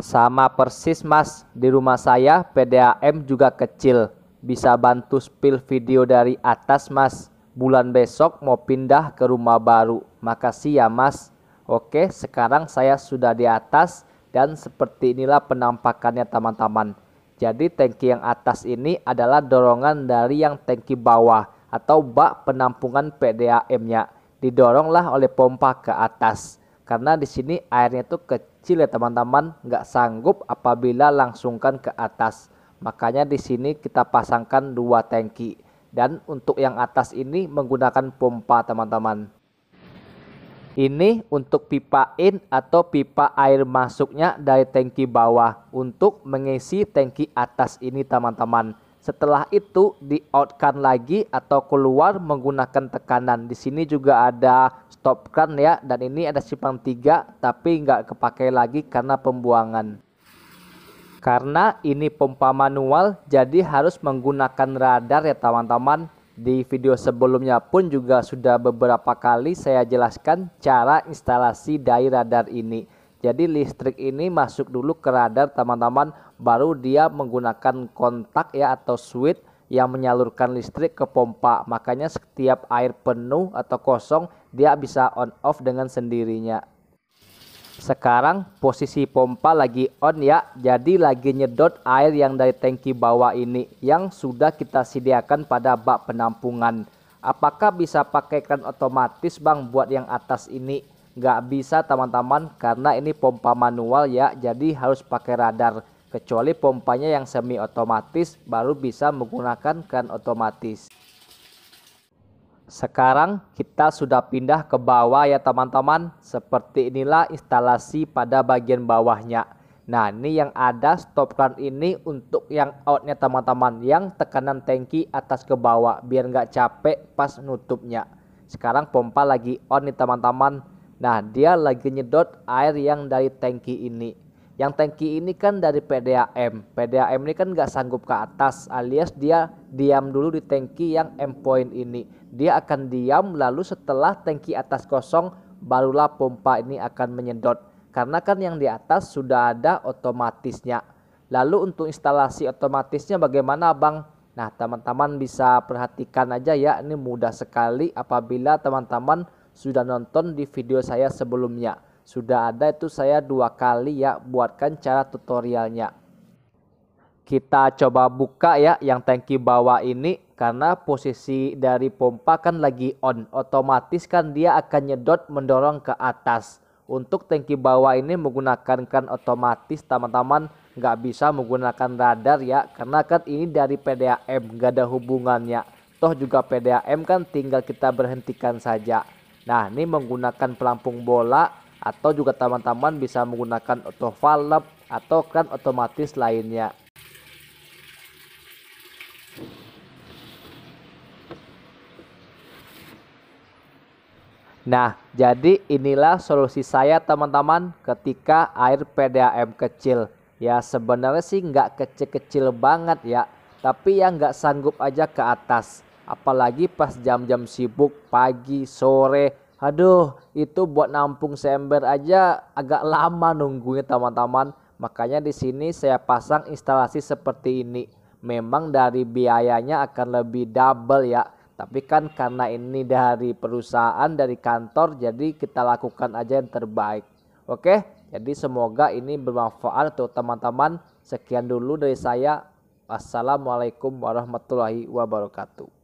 Sama persis mas, di rumah saya PDAM juga kecil. Bisa bantu spill video dari atas mas. Bulan besok mau pindah ke rumah baru. Makasih ya mas. Oke, sekarang saya sudah di atas dan seperti inilah penampakannya teman-teman. Jadi tangki yang atas ini adalah dorongan dari yang tangki bawah atau bak penampungan PDAM-nya. Didoronglah oleh pompa ke atas karena di sini airnya itu kecil ya teman-teman nggak sanggup apabila langsungkan ke atas makanya di sini kita pasangkan dua tangki dan untuk yang atas ini menggunakan pompa teman-teman ini untuk pipa in atau pipa air masuknya dari tangki bawah untuk mengisi tangki atas ini teman-teman setelah itu di outkan lagi atau keluar menggunakan tekanan. Di sini juga ada stop kan ya dan ini ada simpang 3 tapi nggak kepakai lagi karena pembuangan. Karena ini pompa manual jadi harus menggunakan radar ya teman-teman. Di video sebelumnya pun juga sudah beberapa kali saya jelaskan cara instalasi dari radar ini. Jadi listrik ini masuk dulu ke radar teman-teman baru dia menggunakan kontak ya atau switch yang menyalurkan listrik ke pompa. Makanya setiap air penuh atau kosong dia bisa on off dengan sendirinya. Sekarang posisi pompa lagi on ya, jadi lagi nyedot air yang dari tangki bawah ini yang sudah kita sediakan pada bak penampungan. Apakah bisa pakaikan otomatis bang buat yang atas ini? nggak bisa teman-teman karena ini pompa manual ya jadi harus pakai radar kecuali pompanya yang semi otomatis baru bisa menggunakan kan otomatis sekarang kita sudah pindah ke bawah ya teman-teman seperti inilah instalasi pada bagian bawahnya nah ini yang ada stop kran ini untuk yang outnya teman-teman yang tekanan tangki atas ke bawah biar nggak capek pas nutupnya sekarang pompa lagi on nih teman-teman Nah, dia lagi nyedot air yang dari tangki ini. Yang tangki ini kan dari PDAM. PDAM ini kan nggak sanggup ke atas, alias dia diam dulu di tangki yang M point ini. Dia akan diam lalu setelah tangki atas kosong, barulah pompa ini akan menyedot. Karena kan yang di atas sudah ada otomatisnya. Lalu untuk instalasi otomatisnya bagaimana bang? Nah teman-teman bisa perhatikan aja ya ini mudah sekali apabila teman-teman sudah nonton di video saya sebelumnya. Sudah ada itu saya dua kali ya buatkan cara tutorialnya. Kita coba buka ya yang tangki bawah ini karena posisi dari pompa kan lagi on. Otomatis kan dia akan nyedot mendorong ke atas. Untuk tangki bawah ini menggunakan kan otomatis teman-teman nggak bisa menggunakan radar ya karena kan ini dari PDAM nggak ada hubungannya. Toh juga PDAM kan tinggal kita berhentikan saja. Nah, ini menggunakan pelampung bola atau juga teman-teman bisa menggunakan auto valve atau kan otomatis lainnya. Nah, jadi inilah solusi saya teman-teman ketika air PDAM kecil. Ya sebenarnya sih nggak kecil-kecil banget ya, tapi yang nggak sanggup aja ke atas apalagi pas jam-jam sibuk pagi sore aduh itu buat nampung seember aja agak lama nunggunya teman-teman makanya di sini saya pasang instalasi seperti ini memang dari biayanya akan lebih double ya tapi kan karena ini dari perusahaan dari kantor jadi kita lakukan aja yang terbaik oke jadi semoga ini bermanfaat untuk teman-teman sekian dulu dari saya Assalamualaikum warahmatullahi wabarakatuh